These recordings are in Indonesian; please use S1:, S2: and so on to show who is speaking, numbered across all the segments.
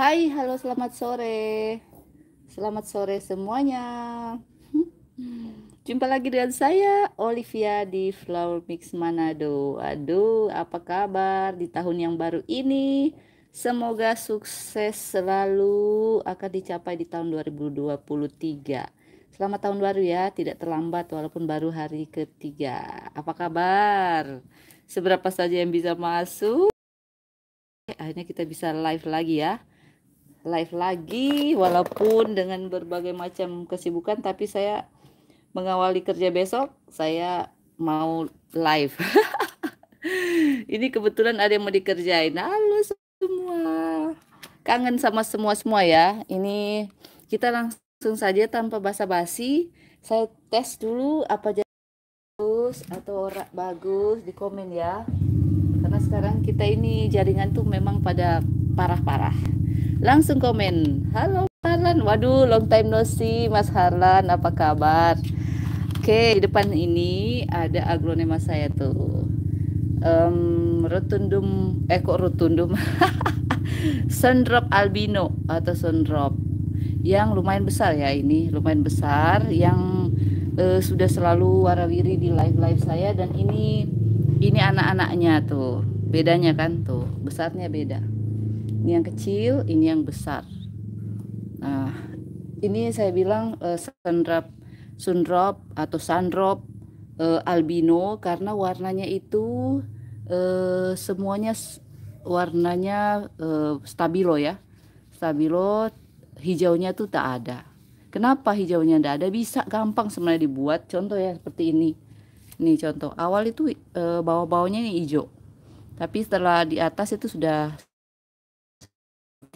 S1: Hai, halo selamat sore. Selamat sore semuanya. Hmm. Jumpa lagi dengan saya Olivia di Flower Mix Manado. Aduh, apa kabar di tahun yang baru ini? Semoga sukses selalu akan dicapai di tahun 2023. Selamat tahun baru ya, tidak terlambat walaupun baru hari ketiga. Apa kabar? Seberapa saja yang bisa masuk? Eh, akhirnya kita bisa live lagi ya live lagi walaupun dengan berbagai macam kesibukan tapi saya mengawali kerja besok saya mau live. Ini kebetulan ada yang mau dikerjain. Halo semua. Kangen sama semua-semua ya. Ini kita langsung saja tanpa basa-basi. Saya tes dulu apa jadi bagus atau bagus di komen ya karena sekarang kita ini jaringan tuh memang pada parah-parah. Langsung komen. Halo Harlan. Waduh, long time no see Mas Harlan. Apa kabar? Oke, di depan ini ada aglonema saya tuh. Um, rotundum eh kok rotundum. sundrop albino atau sundrop yang lumayan besar ya ini lumayan besar yang uh, sudah selalu warawiri di live live saya dan ini ini anak-anaknya tuh bedanya kan tuh besarnya beda ini yang kecil ini yang besar nah ini saya bilang uh, eh, sundrop sundrop atau sundrop uh, eh, albino karena warnanya itu uh, semuanya warnanya uh, stabilo ya stabilo hijaunya tuh tak ada kenapa hijaunya tidak ada bisa gampang sebenarnya dibuat contoh ya seperti ini Ini contoh awal itu e, bawah-bawahnya ini hijau tapi setelah di atas itu sudah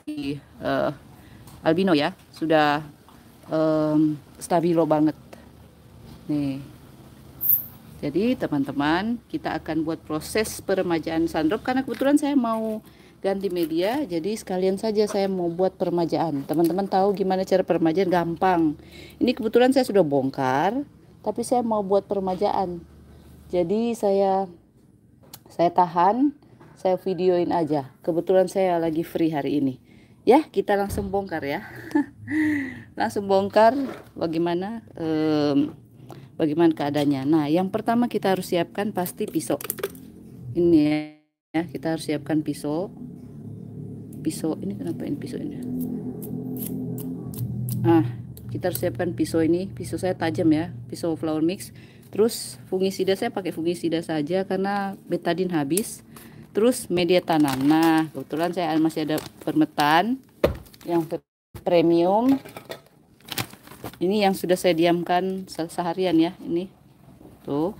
S1: di uh, eh, albino ya sudah um, stabilo banget nih jadi teman-teman kita akan buat proses peremajaan sandrop karena kebetulan saya mau ganti media jadi sekalian saja saya mau buat peremajaan teman-teman tahu gimana cara peremajaan gampang ini kebetulan saya sudah bongkar tapi saya mau buat peremajaan jadi saya saya tahan saya videoin aja. Kebetulan saya lagi free hari ini. Ya, kita langsung bongkar ya. langsung bongkar bagaimana um, bagaimana keadaannya. Nah, yang pertama kita harus siapkan pasti pisau. Ini ya, ya kita harus siapkan pisau. Pisau ini kenapa ini pisau ini? Ah, kita harus siapkan pisau ini. Pisau saya tajam ya, pisau flower mix. Terus fungisida saya pakai fungisida saja karena betadin habis terus media tanam nah kebetulan saya masih ada permetan yang premium ini yang sudah saya diamkan se seharian ya ini tuh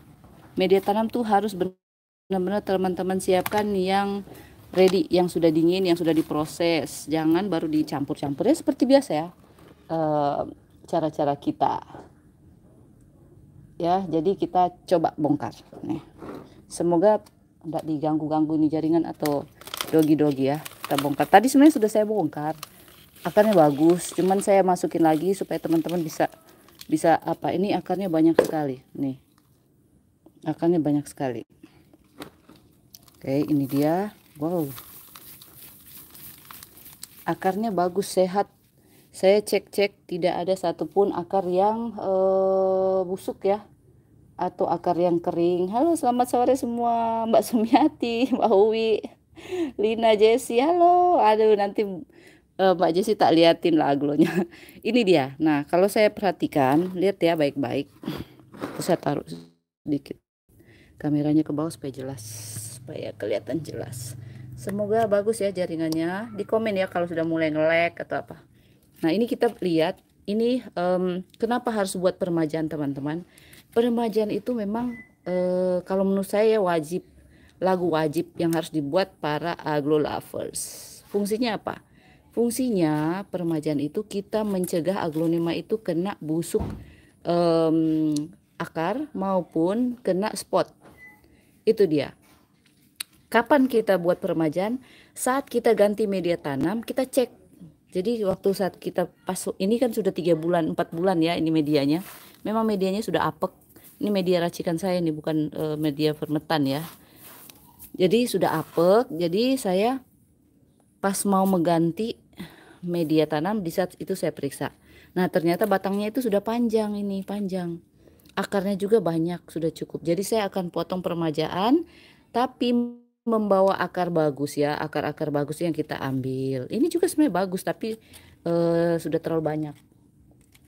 S1: media tanam tuh harus benar-benar teman-teman siapkan yang ready yang sudah dingin yang sudah diproses jangan baru dicampur campur ya seperti biasa ya eh, cara-cara e, kita ya jadi kita coba bongkar nih semoga nggak diganggu-ganggu ini jaringan atau dogi-dogi ya kita bongkar tadi sebenarnya sudah saya bongkar akarnya bagus cuman saya masukin lagi supaya teman-teman bisa bisa apa ini akarnya banyak sekali nih akarnya banyak sekali oke ini dia wow akarnya bagus sehat saya cek-cek tidak ada satupun akar yang ee, eh, busuk ya atau akar yang kering. Halo, selamat sore semua. Mbak Sumiati, Mbak Uwi, Lina Jesi. Halo. Aduh, nanti uh, Mbak Jesi tak liatin lah aglonya. Ini dia. Nah, kalau saya perhatikan, lihat ya baik-baik. saya taruh sedikit kameranya ke bawah supaya jelas, supaya kelihatan jelas. Semoga bagus ya jaringannya. Di komen ya kalau sudah mulai ngelek atau apa. Nah, ini kita lihat ini um, kenapa harus buat permajaan teman-teman? peremajaan itu memang e, kalau menurut saya ya wajib lagu wajib yang harus dibuat para aglo lovers. Fungsinya apa? Fungsinya peremajaan itu kita mencegah aglonema itu kena busuk e, akar maupun kena spot. Itu dia. Kapan kita buat peremajaan? Saat kita ganti media tanam, kita cek. Jadi waktu saat kita pas ini kan sudah tiga bulan, empat bulan ya ini medianya. Memang medianya sudah apek ini media racikan saya ini bukan uh, media fermentan ya jadi sudah apek jadi saya pas mau mengganti media tanam di saat itu saya periksa nah ternyata batangnya itu sudah panjang ini panjang akarnya juga banyak sudah cukup jadi saya akan potong permajaan tapi membawa akar bagus ya akar-akar bagus yang kita ambil ini juga sebenarnya bagus tapi uh, sudah terlalu banyak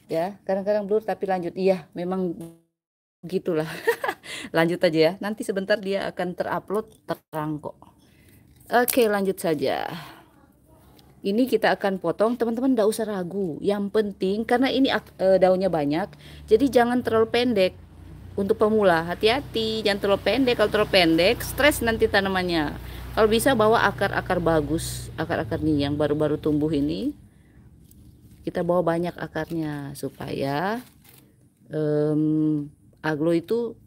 S1: ya kadang-kadang blur tapi lanjut iya memang gitulah lanjut aja ya nanti sebentar dia akan terupload terang kok oke lanjut saja ini kita akan potong teman-teman tidak -teman usah ragu yang penting karena ini eh, daunnya banyak jadi jangan terlalu pendek untuk pemula hati-hati jangan terlalu pendek kalau terlalu pendek stres nanti tanamannya kalau bisa bawa akar-akar bagus akar-akar nih yang baru-baru tumbuh ini kita bawa banyak akarnya supaya um, aglo itu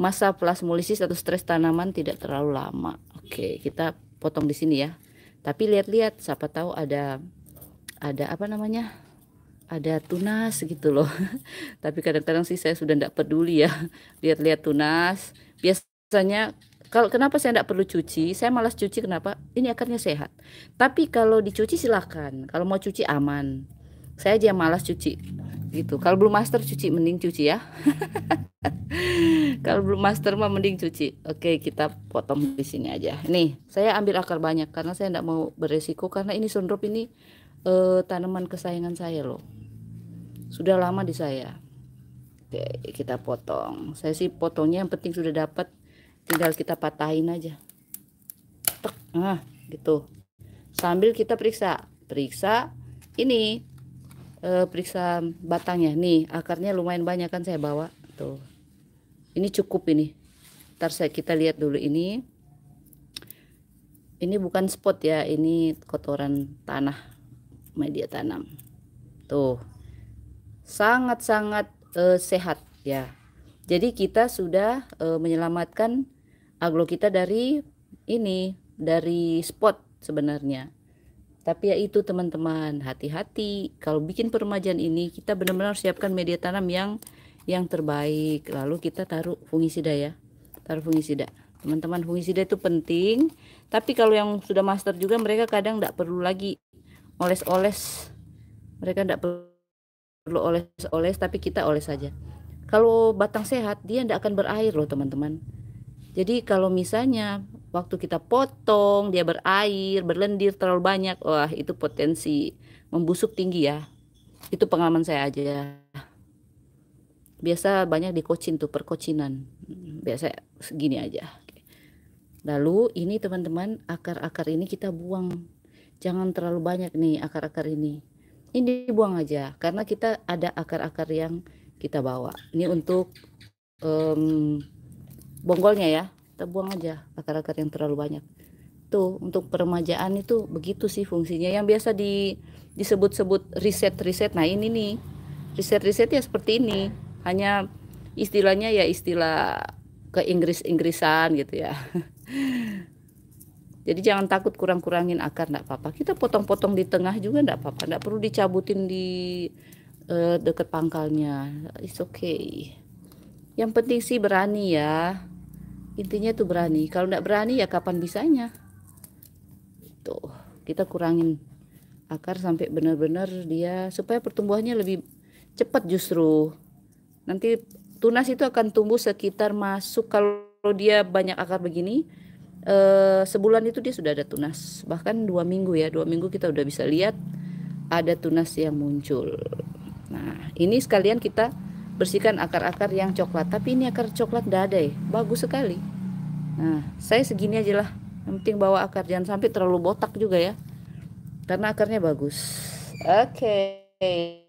S1: masa plasmolisis atau stres tanaman tidak terlalu lama. Oke, kita potong di sini ya. Tapi lihat-lihat siapa tahu ada ada apa namanya? Ada tunas gitu loh. Tapi kadang-kadang sih saya sudah tidak peduli ya. Lihat-lihat tunas. Biasanya kalau kenapa saya tidak perlu cuci? Saya malas cuci kenapa? Ini akarnya sehat. Tapi kalau dicuci silakan. Kalau mau cuci aman. Saya aja malas cuci gitu kalau belum master cuci mending cuci ya kalau belum master mah mending cuci oke kita potong di sini aja nih saya ambil akar banyak karena saya tidak mau beresiko karena ini sundrop ini eh, tanaman kesayangan saya loh sudah lama di saya oke kita potong saya sih potongnya yang penting sudah dapat tinggal kita patahin aja Tek, ah gitu sambil kita periksa periksa ini e, periksa batangnya nih akarnya lumayan banyak kan saya bawa tuh ini cukup ini ntar saya kita lihat dulu ini ini bukan spot ya ini kotoran tanah media tanam tuh sangat-sangat e, sehat ya jadi kita sudah e, menyelamatkan aglo kita dari ini dari spot sebenarnya tapi ya itu teman-teman, hati-hati. Kalau bikin permajaan ini, kita benar-benar siapkan media tanam yang yang terbaik. Lalu kita taruh fungisida ya. Taruh fungisida. Teman-teman, fungisida itu penting. Tapi kalau yang sudah master juga, mereka kadang tidak perlu lagi oles-oles. Mereka tidak perlu oles-oles, tapi kita oles saja. Kalau batang sehat, dia tidak akan berair loh teman-teman. Jadi kalau misalnya waktu kita potong dia berair berlendir terlalu banyak wah itu potensi membusuk tinggi ya itu pengalaman saya aja biasa banyak di tuh perkocinan biasa segini aja lalu ini teman-teman akar-akar ini kita buang jangan terlalu banyak nih akar-akar ini ini dibuang aja karena kita ada akar-akar yang kita bawa ini untuk um, bonggolnya ya kita buang aja akar-akar yang terlalu banyak tuh untuk peremajaan itu begitu sih fungsinya yang biasa di disebut-sebut riset-riset nah ini nih riset-riset ya seperti ini hanya istilahnya ya istilah ke Inggris-Inggrisan gitu ya jadi jangan takut kurang-kurangin akar enggak apa kita potong-potong di tengah juga enggak apa-apa enggak perlu dicabutin di uh, eh, dekat pangkalnya it's okay yang penting sih berani ya intinya tuh berani kalau tidak berani ya kapan bisanya tuh kita kurangin akar sampai benar-benar dia supaya pertumbuhannya lebih cepat justru nanti tunas itu akan tumbuh sekitar masuk kalau dia banyak akar begini eh, sebulan itu dia sudah ada tunas bahkan dua minggu ya dua minggu kita udah bisa lihat ada tunas yang muncul nah ini sekalian kita bersihkan akar-akar yang coklat tapi ini akar coklat tidak ada ya bagus sekali nah saya segini aja lah yang penting bawa akar jangan sampai terlalu botak juga ya karena akarnya bagus oke okay.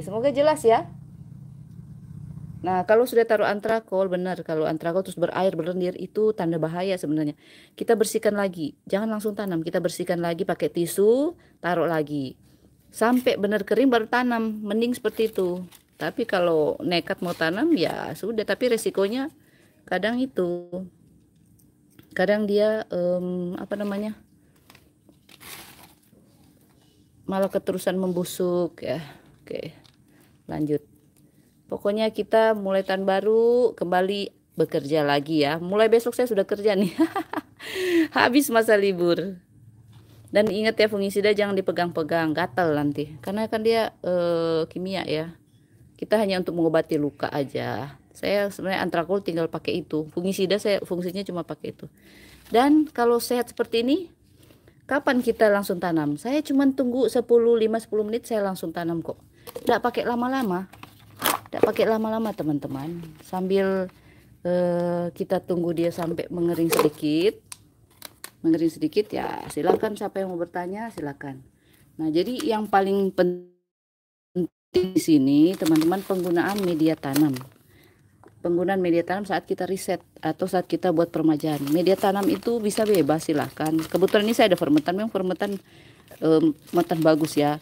S1: semoga jelas ya Nah, kalau sudah taruh antrakol, benar. Kalau antrakol terus berair berlendir itu tanda bahaya sebenarnya. Kita bersihkan lagi. Jangan langsung tanam. Kita bersihkan lagi pakai tisu, taruh lagi. Sampai benar kering baru tanam. Mending seperti itu tapi kalau nekat mau tanam ya sudah tapi resikonya kadang itu kadang dia um, apa namanya malah keterusan membusuk ya oke lanjut pokoknya kita mulai tahun baru kembali bekerja lagi ya mulai besok saya sudah kerja nih habis masa libur dan ingat ya fungisida jangan dipegang-pegang gatal nanti karena kan dia uh, kimia ya kita hanya untuk mengobati luka aja saya sebenarnya antrakul tinggal pakai itu fungisida saya fungsinya cuma pakai itu dan kalau sehat seperti ini kapan kita langsung tanam saya cuma tunggu 10 5 10 menit saya langsung tanam kok tidak pakai lama-lama tidak pakai lama-lama teman-teman sambil eh, kita tunggu dia sampai mengering sedikit mengering sedikit ya silakan siapa yang mau bertanya silakan nah jadi yang paling penting di sini teman-teman penggunaan media tanam. Penggunaan media tanam saat kita riset atau saat kita buat permajaan. Media tanam itu bisa bebas silahkan. Kebetulan ini saya ada fermentan, memang fermentan eh, fermentan bagus ya.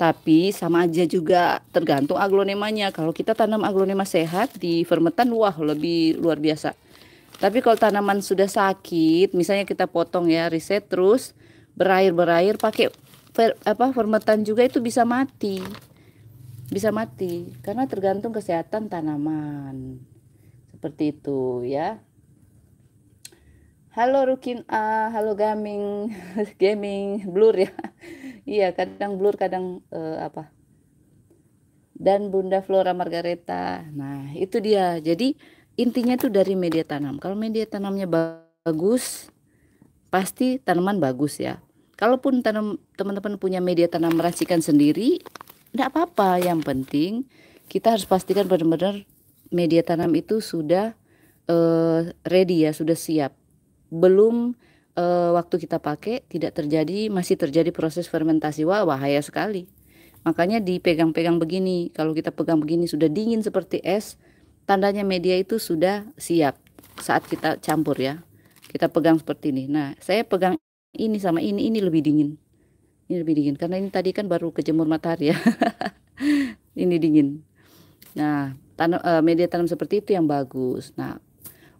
S1: Tapi sama aja juga tergantung aglonemanya. Kalau kita tanam aglonema sehat di fermentan wah lebih luar biasa. Tapi kalau tanaman sudah sakit, misalnya kita potong ya, riset terus berair-berair pakai fer, apa fermentan juga itu bisa mati bisa mati karena tergantung kesehatan tanaman. Seperti itu ya. Halo Rukin A, halo Gaming, Gaming Blur ya. iya, kadang blur kadang uh, apa? Dan Bunda Flora Margareta. Nah, itu dia. Jadi intinya itu dari media tanam. Kalau media tanamnya bagus, pasti tanaman bagus ya. Kalaupun tanam teman-teman punya media tanam racikan sendiri, tidak apa-apa yang penting kita harus pastikan benar-benar media tanam itu sudah uh, ready ya sudah siap belum uh, waktu kita pakai tidak terjadi masih terjadi proses fermentasi wah bahaya sekali makanya dipegang-pegang begini kalau kita pegang begini sudah dingin seperti es tandanya media itu sudah siap saat kita campur ya kita pegang seperti ini nah saya pegang ini sama ini ini lebih dingin ini lebih dingin karena ini tadi kan baru kejemur matahari ya ini dingin nah tanam, eh, media tanam seperti itu yang bagus nah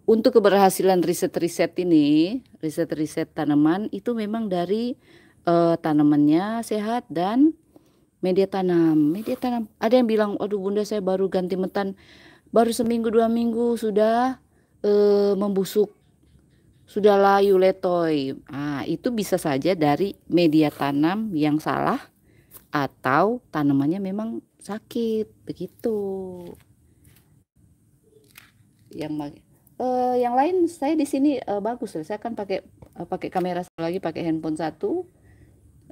S1: untuk keberhasilan riset-riset ini riset-riset tanaman itu memang dari uh, tanamannya sehat dan media tanam media tanam ada yang bilang aduh bunda saya baru ganti metan baru seminggu dua minggu sudah uh, membusuk Sudahlah Yuletoy. Nah, itu bisa saja dari media tanam yang salah atau tanamannya memang sakit begitu. Yang uh, yang lain saya di sini eh, bagus saya kan pakai eh, pakai kamera satu lagi pakai handphone satu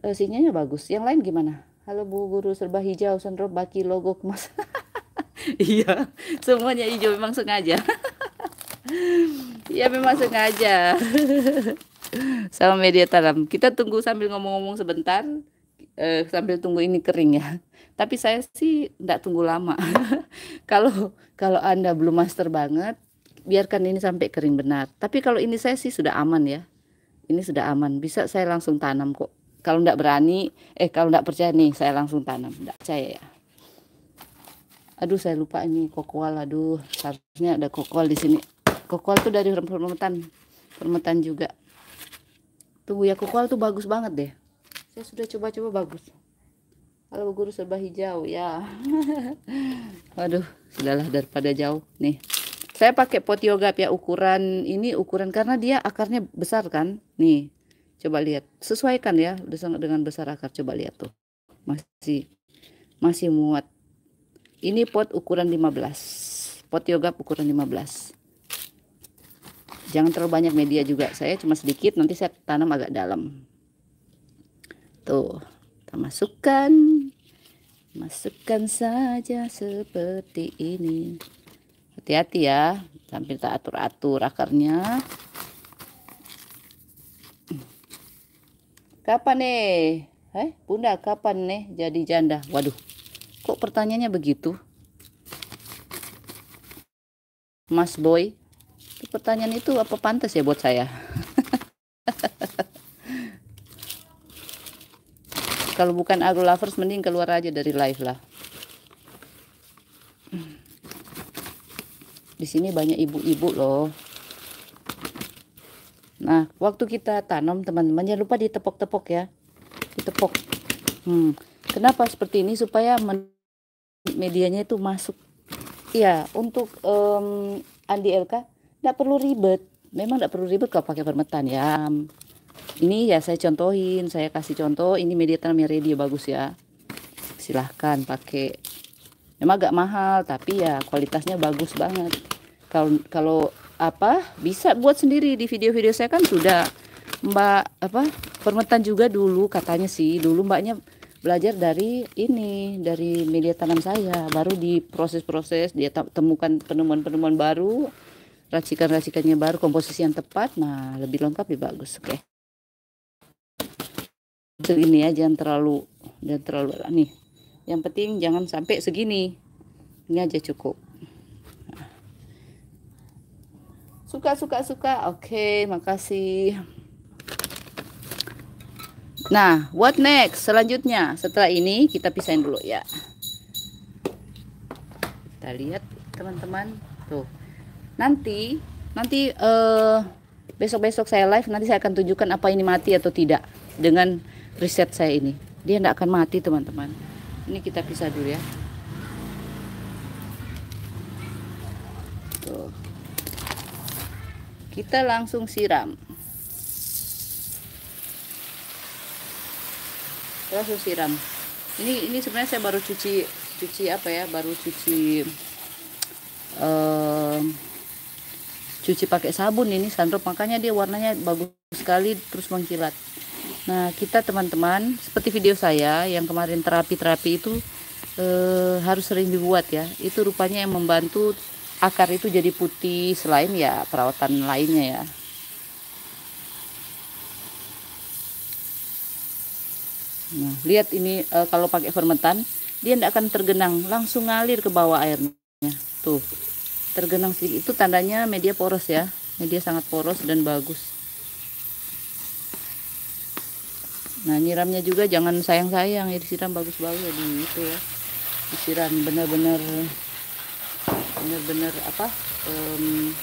S1: eh, sinyalnya bagus. Yang lain gimana? Halo Bu Guru serba hijau Sandro baki logo kemas. iya, semuanya hijau memang sengaja. Iya memang sengaja sama media tanam kita tunggu sambil ngomong-ngomong sebentar eh, sambil tunggu ini kering ya tapi saya sih tidak tunggu lama kalau kalau anda belum master banget biarkan ini sampai kering benar tapi kalau ini saya sih sudah aman ya ini sudah aman bisa saya langsung tanam kok kalau tidak berani eh kalau tidak percaya nih saya langsung tanam tidak percaya ya aduh saya lupa ini kokoal aduh harusnya ada kokoal di sini Kokol tuh dari permutan permutan juga tuh ya kokol tuh bagus banget deh saya sudah coba-coba bagus kalau guru serba hijau ya waduh sudahlah daripada jauh nih saya pakai pot yoga ya ukuran ini ukuran karena dia akarnya besar kan nih coba lihat sesuaikan ya dengan besar akar coba lihat tuh masih masih muat ini pot ukuran 15 pot yoga ukuran 15 jangan terlalu banyak media juga saya cuma sedikit nanti saya tanam agak dalam tuh kita masukkan masukkan saja seperti ini hati-hati ya sambil kita atur-atur akarnya kapan nih eh bunda kapan nih jadi janda waduh kok pertanyaannya begitu mas boy pertanyaan itu apa pantas ya buat saya kalau bukan agro lovers mending keluar aja dari live lah di sini banyak ibu-ibu loh nah waktu kita tanam teman-teman jangan lupa ditepok-tepok ya ditepok hmm. kenapa seperti ini supaya medianya itu masuk ya untuk um, Andi LK tidak perlu ribet. Memang tidak perlu ribet kalau pakai permetan ya. Ini ya saya contohin, saya kasih contoh. Ini media tanamnya dia bagus ya. Silahkan pakai. Memang agak mahal, tapi ya kualitasnya bagus banget. Kalau kalau apa bisa buat sendiri di video-video saya kan sudah Mbak apa permetan juga dulu katanya sih dulu Mbaknya belajar dari ini dari media tanam saya baru di proses-proses dia temukan penemuan-penemuan baru racikan-racikannya baru, komposisi yang tepat, nah lebih lengkap lebih bagus, oke. Okay. Segini ya, jangan terlalu, jangan terlalu nih. Yang penting jangan sampai segini, ini aja cukup. Suka, suka, suka, oke, okay, makasih. Nah, what next? Selanjutnya, setelah ini kita pisahin dulu ya. Kita lihat teman-teman, tuh nanti nanti eh, besok-besok uh, saya live nanti saya akan tunjukkan apa ini mati atau tidak dengan riset saya ini dia tidak akan mati teman-teman ini kita pisah dulu ya Tuh. kita langsung siram langsung siram ini ini sebenarnya saya baru cuci cuci apa ya baru cuci um, cuci pakai sabun ini sandrop makanya dia warnanya bagus sekali terus mengkilat nah kita teman-teman seperti video saya yang kemarin terapi-terapi itu e, harus sering dibuat ya itu rupanya yang membantu akar itu jadi putih selain ya perawatan lainnya ya nah lihat ini e, kalau pakai fermentan dia tidak akan tergenang langsung ngalir ke bawah airnya tuh tergenang sedikit itu tandanya media poros ya media sangat poros dan bagus nah nyiramnya juga jangan sayang-sayang ya disiram bagus-bagus ya di itu ya disiram benar-benar benar-benar apa um,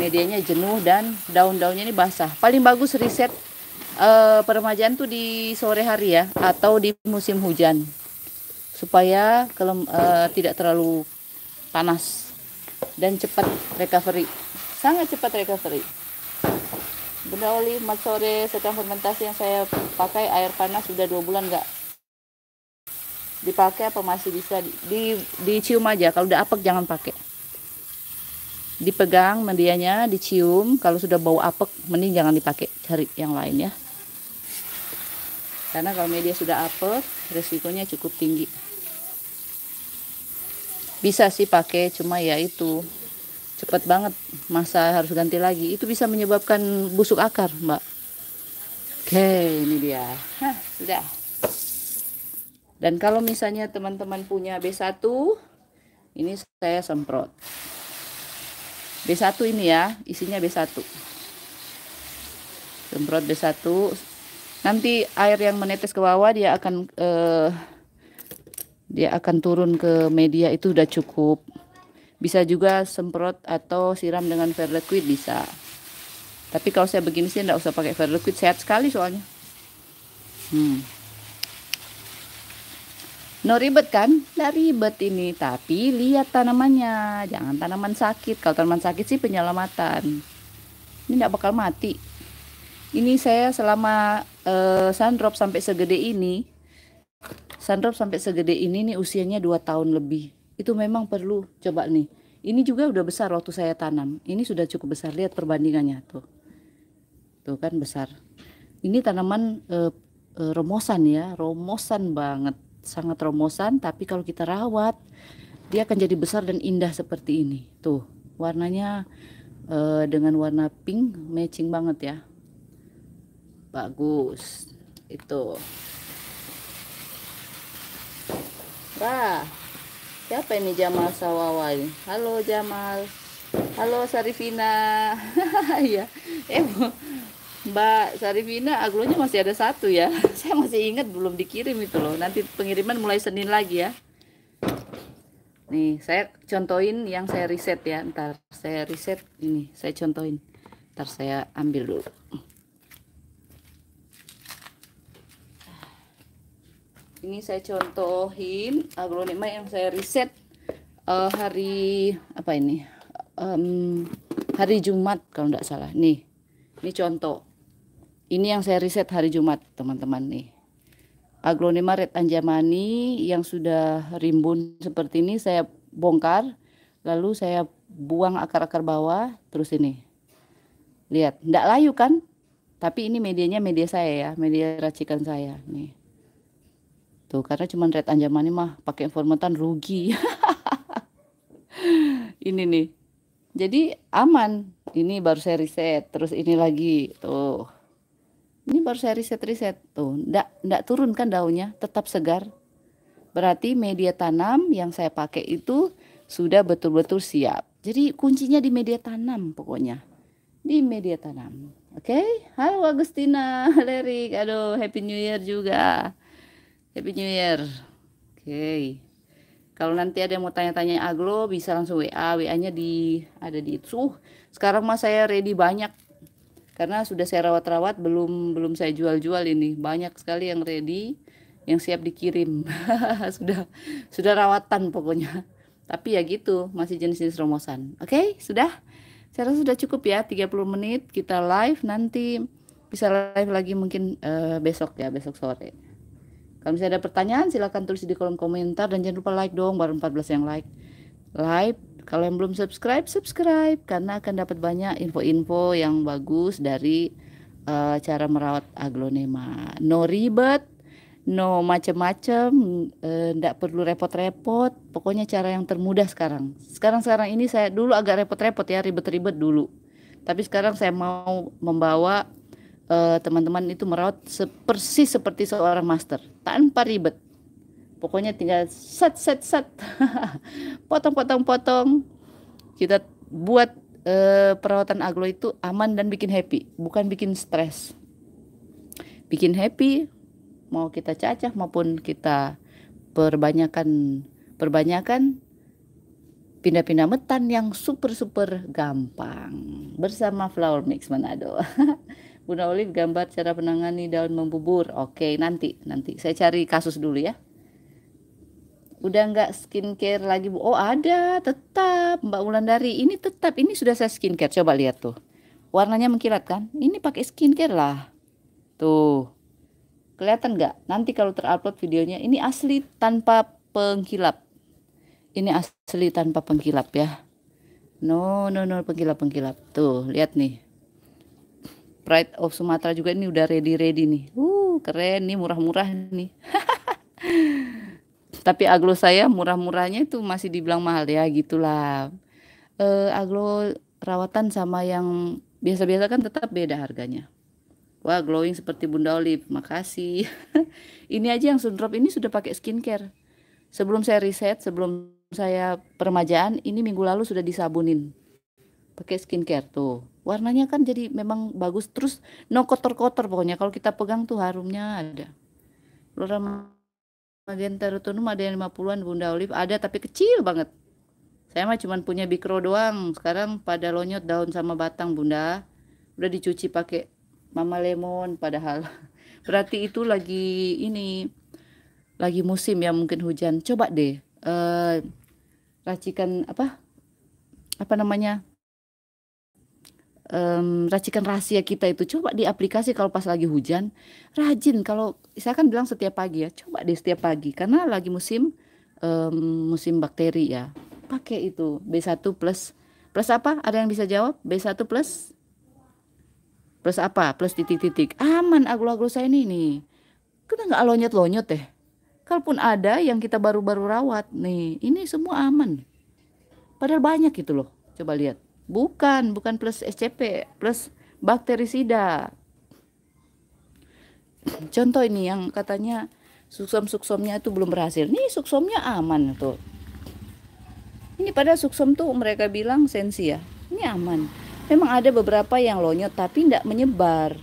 S1: medianya jenuh dan daun-daunnya ini basah paling bagus riset uh, peremajaan tuh di sore hari ya atau di musim hujan supaya kelem, uh, tidak terlalu panas dan cepat recovery sangat cepat recovery Bunda Oli, mat sore sekarang fermentasi yang saya pakai air panas sudah dua bulan nggak dipakai apa masih bisa di, di dicium aja kalau udah apek jangan pakai dipegang mendianya dicium kalau sudah bau apek mending jangan dipakai cari yang lain ya karena kalau media sudah apek resikonya cukup tinggi bisa sih pakai cuma ya itu cepat banget masa harus ganti lagi itu bisa menyebabkan busuk akar mbak oke ini dia Hah, sudah dan kalau misalnya teman-teman punya B1 ini saya semprot B1 ini ya isinya B1 semprot B1 nanti air yang menetes ke bawah dia akan eh, dia akan turun ke media itu udah cukup bisa juga semprot atau siram dengan fair liquid bisa tapi kalau saya begini sih tidak usah pakai fair liquid sehat sekali soalnya hmm. no ribet kan tidak ribet ini tapi lihat tanamannya jangan tanaman sakit kalau tanaman sakit sih penyelamatan ini tidak bakal mati ini saya selama uh, sandrop sampai segede ini Sandrop sampai segede ini nih usianya 2 tahun lebih. Itu memang perlu coba nih. Ini juga udah besar waktu saya tanam. Ini sudah cukup besar. Lihat perbandingannya tuh. Tuh kan besar. Ini tanaman e, e, romosan ya, romosan banget. Sangat romosan tapi kalau kita rawat dia akan jadi besar dan indah seperti ini. Tuh, warnanya e, dengan warna pink matching banget ya. Bagus. Itu. Wah, siapa ini Jamal Sawawai? Halo Jamal. Halo Sarifina. Iya. eh, Mbak Sarifina, aglonya masih ada satu ya. Saya masih ingat belum dikirim itu loh. Nanti pengiriman mulai Senin lagi ya. Nih, saya contohin yang saya riset ya. Ntar saya riset ini, saya contohin. Ntar saya ambil dulu. ini saya contohin aglonema yang saya riset uh, hari apa ini um, hari Jumat kalau tidak salah nih ini contoh ini yang saya riset hari Jumat teman-teman nih agronema red anjamani yang sudah rimbun seperti ini saya bongkar lalu saya buang akar-akar bawah terus ini lihat tidak layu kan tapi ini medianya media saya ya media racikan saya nih gitu karena cuman red anjamani mah pakai informatan rugi ini nih jadi aman ini baru saya riset terus ini lagi tuh ini baru saya riset riset tuh ndak ndak turun kan daunnya tetap segar berarti media tanam yang saya pakai itu sudah betul-betul siap jadi kuncinya di media tanam pokoknya di media tanam Oke, okay? halo Agustina, Lerik, aduh Happy New Year juga. Happy New Year. Oke. Okay. Kalau nanti ada yang mau tanya-tanya Aglo bisa langsung WA, WA-nya di ada di Uh, Sekarang mah saya ready banyak karena sudah saya rawat-rawat belum belum saya jual-jual ini. Banyak sekali yang ready yang siap dikirim. sudah sudah rawatan pokoknya. Tapi ya gitu, masih jenis-jenis romosan. Oke, okay? sudah. Saya rasa sudah cukup ya 30 menit kita live nanti bisa live lagi mungkin uh, besok ya, besok sore. Kalau misalnya ada pertanyaan silahkan tulis di kolom komentar dan jangan lupa like dong baru 14 yang like. Like kalau yang belum subscribe, subscribe karena akan dapat banyak info-info yang bagus dari uh, cara merawat aglonema. No ribet, no macem-macem, eh, ndak uh, perlu repot-repot. Pokoknya cara yang termudah sekarang. Sekarang-sekarang ini saya dulu agak repot-repot ya, ribet-ribet dulu. Tapi sekarang saya mau membawa Eh, teman-teman uh, itu merawat persis seperti seorang master tanpa ribet pokoknya tinggal set set set potong potong potong kita buat uh, perawatan aglo itu aman dan bikin happy bukan bikin stres bikin happy mau kita cacah maupun kita perbanyakan perbanyakan pindah-pindah metan yang super super gampang bersama Flower Mix Manado Bunda Olive gambar cara menangani daun membubur. Oke, nanti nanti saya cari kasus dulu ya. Udah nggak skincare lagi Bu? Oh ada, tetap Mbak Wulandari. Ini tetap, ini sudah saya skincare. Coba lihat tuh. Warnanya mengkilat kan? Ini pakai skincare lah. Tuh. Kelihatan nggak? Nanti kalau terupload videonya, ini asli tanpa pengkilap. Ini asli tanpa pengkilap ya. No, no, no, pengkilap, pengkilap. Tuh, lihat nih Pride of Sumatera juga ini udah ready ready nih. Uh keren nih murah-murah nih. Tapi aglo saya murah-murahnya itu masih dibilang mahal ya gitulah. Uh, aglo rawatan sama yang biasa-biasa kan tetap beda harganya. Wah glowing seperti Bunda Olive, makasih. ini aja yang sundrop ini sudah pakai skincare. Sebelum saya riset, sebelum saya permajaan, ini minggu lalu sudah disabunin. Pakai skincare tuh warnanya kan jadi memang bagus terus no kotor-kotor pokoknya kalau kita pegang tuh harumnya ada Flora magenta rotunum ada yang 50-an Bunda Olive ada tapi kecil banget saya mah cuman punya bikro doang sekarang pada lonyot daun sama batang Bunda udah dicuci pakai mama lemon padahal berarti itu lagi ini lagi musim ya mungkin hujan coba deh uh, racikan apa apa namanya um, racikan rahasia kita itu coba diaplikasi kalau pas lagi hujan rajin kalau saya kan bilang setiap pagi ya coba di setiap pagi karena lagi musim um, musim bakteri ya pakai itu B1 plus plus apa ada yang bisa jawab B1 plus plus apa plus titik-titik aman aglo-aglo saya ini nih kita nggak lonyot-lonyot deh kalaupun ada yang kita baru-baru rawat nih ini semua aman padahal banyak gitu loh coba lihat Bukan, bukan plus SCP, plus bakterisida. Contoh ini yang katanya suksom-suksomnya itu belum berhasil. Nih suksomnya aman tuh. Ini pada suksom tuh mereka bilang sensi ya. Ini aman. Memang ada beberapa yang lonyot tapi tidak menyebar.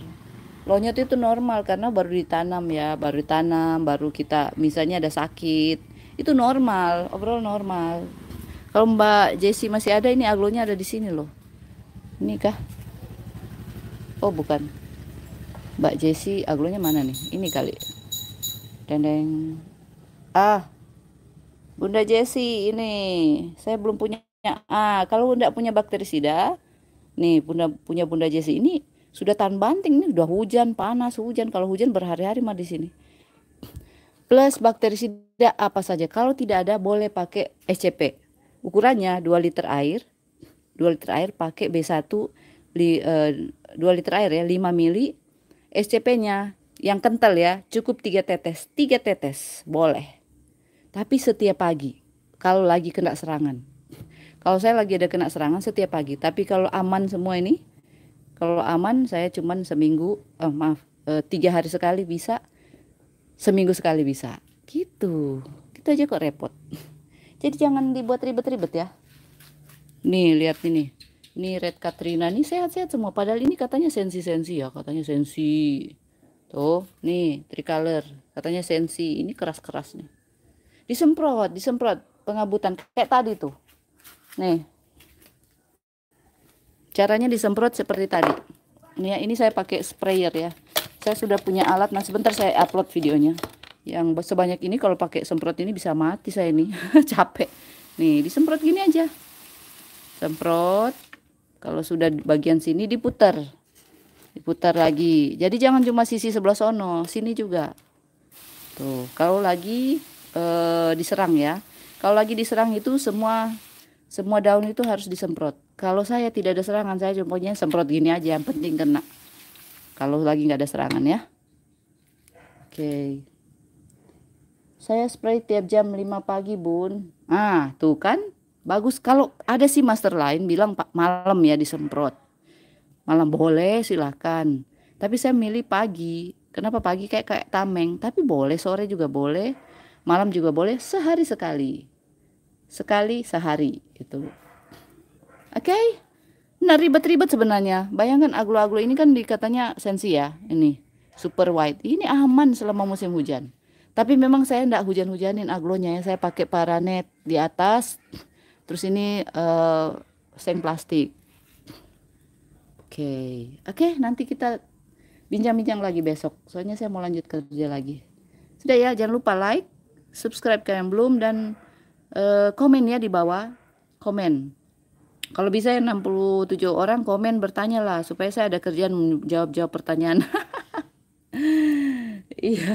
S1: Lonyot itu normal karena baru ditanam ya, baru ditanam, baru kita misalnya ada sakit. Itu normal, overall normal. Kalau Mbak Jessie masih ada ini aglonya ada di sini loh. Ini kah? Oh, bukan. Mbak Jessie, aglonya mana nih? Ini kali. Dendeng. Ah. Bunda Jessie ini saya belum punya. Ah, kalau Bunda punya bakterisida, nih Bunda punya Bunda Jessie ini sudah tahan banting nih, sudah hujan, panas, hujan. Kalau hujan berhari-hari mah di sini plus bakterisida apa saja. Kalau tidak ada boleh pakai SCP ukurannya 2 liter air 2 liter air pakai B1 li, e, eh, 2 liter air ya 5 mili SCP-nya yang kental ya cukup 3 tetes 3 tetes boleh tapi setiap pagi kalau lagi kena serangan kalau saya lagi ada kena serangan setiap pagi tapi kalau aman semua ini kalau aman saya cuman seminggu oh, maaf e, tiga hari sekali bisa seminggu sekali bisa gitu gitu aja kok repot jadi jangan dibuat ribet-ribet ya. Nih, lihat ini. Ini Red Katrina nih sehat-sehat semua. Padahal ini katanya sensi-sensi ya, katanya sensi. Tuh, nih tricolor, katanya sensi. Ini keras-keras nih. Disemprot, disemprot pengabutan kayak tadi tuh. Nih. Caranya disemprot seperti tadi. Nih, ini saya pakai sprayer ya. Saya sudah punya alat. Nah, sebentar saya upload videonya yang sebanyak ini kalau pakai semprot ini bisa mati saya ini capek nih disemprot gini aja semprot kalau sudah bagian sini diputar diputar lagi jadi jangan cuma sisi sebelah sono sini juga tuh kalau lagi eh, diserang ya kalau lagi diserang itu semua semua daun itu harus disemprot kalau saya tidak ada serangan saya contohnya semprot gini aja yang penting kena kalau lagi nggak ada serangan ya oke okay. Saya spray tiap jam 5 pagi, Bun. Ah, tuh kan? Bagus kalau ada sih master lain bilang Pak malam ya disemprot. Malam boleh silahkan. Tapi saya milih pagi. Kenapa pagi kayak kayak tameng, tapi boleh sore juga boleh, malam juga boleh, sehari sekali. Sekali sehari itu. Oke? Okay? Nah, ribet-ribet sebenarnya. Bayangkan aglo-aglo ini kan dikatanya sensi ya, ini super white. Ini aman selama musim hujan. Tapi memang saya enggak hujan-hujanin aglonya ya. Saya pakai paranet di atas. Terus ini uh, seng plastik. Oke. Okay. Oke, okay, nanti kita bincang-bincang lagi besok. Soalnya saya mau lanjut kerja lagi. Sudah ya, jangan lupa like, subscribe kalian belum dan uh, komen ya di bawah. Komen. Kalau bisa yang 67 orang komen bertanya lah supaya saya ada kerjaan menjawab-jawab pertanyaan. Iya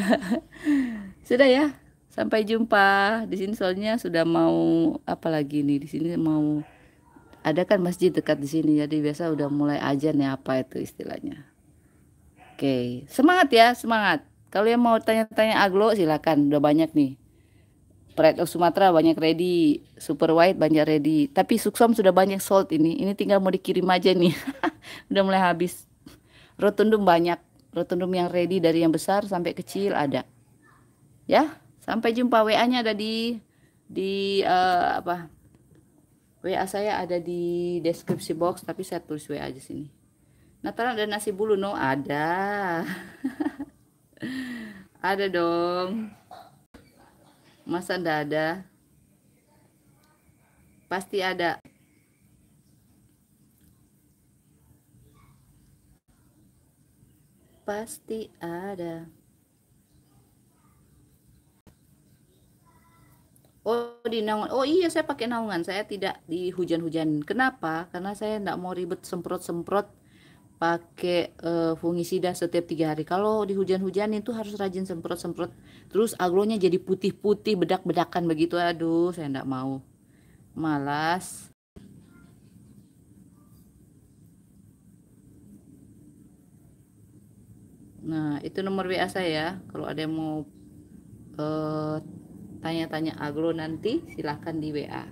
S1: sudah ya sampai jumpa di sini soalnya sudah mau apa lagi nih di sini mau ada kan masjid dekat di sini jadi biasa udah mulai aja nih ya, apa itu istilahnya oke semangat ya semangat kalau yang mau tanya-tanya aglo silakan udah banyak nih Pride of Sumatera banyak ready, Super White banyak ready. Tapi Suksom sudah banyak sold ini. Ini tinggal mau dikirim aja nih. udah mulai habis. Rotundum banyak. Rotundum yang ready dari yang besar sampai kecil ada. Ya, sampai jumpa WA-nya ada di di uh, apa? WA saya ada di deskripsi box tapi saya tulis WA aja sini. Natal ada nasi bulu no ada. ada dong. Masa ndak ada? Pasti ada. Pasti ada. Oh di naungan. Oh iya saya pakai naungan. Saya tidak di hujan-hujan. Kenapa? Karena saya tidak mau ribet semprot-semprot pakai uh, fungisida setiap tiga hari. Kalau di hujan-hujan itu harus rajin semprot-semprot. Terus aglonya jadi putih-putih, bedak-bedakan begitu. Aduh, saya tidak mau. Malas. Nah, itu nomor WA saya. Kalau ada yang mau uh, tanya-tanya agro nanti silahkan di WA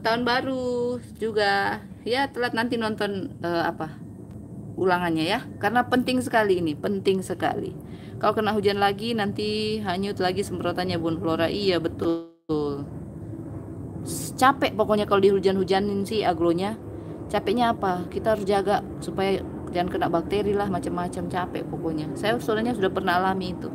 S1: tahun baru juga ya telat nanti nonton uh, apa ulangannya ya karena penting sekali ini penting sekali kalau kena hujan lagi nanti hanyut lagi semprotannya bun flora iya betul capek pokoknya kalau di hujan-hujanin sih agronya capeknya apa kita harus jaga supaya jangan kena bakteri lah macam-macam capek pokoknya saya soalnya sudah pernah alami itu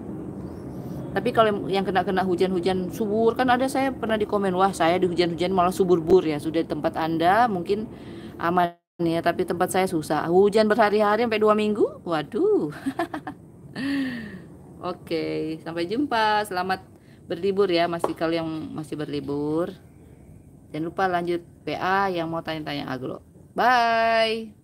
S1: tapi kalau yang kena-kena hujan-hujan subur kan ada saya pernah di komen wah saya di hujan-hujan malah subur-bur ya sudah tempat anda mungkin aman ya tapi tempat saya susah hujan berhari-hari sampai dua minggu waduh oke okay, sampai jumpa selamat berlibur ya masih kalau yang masih berlibur jangan lupa lanjut PA yang mau tanya-tanya agro bye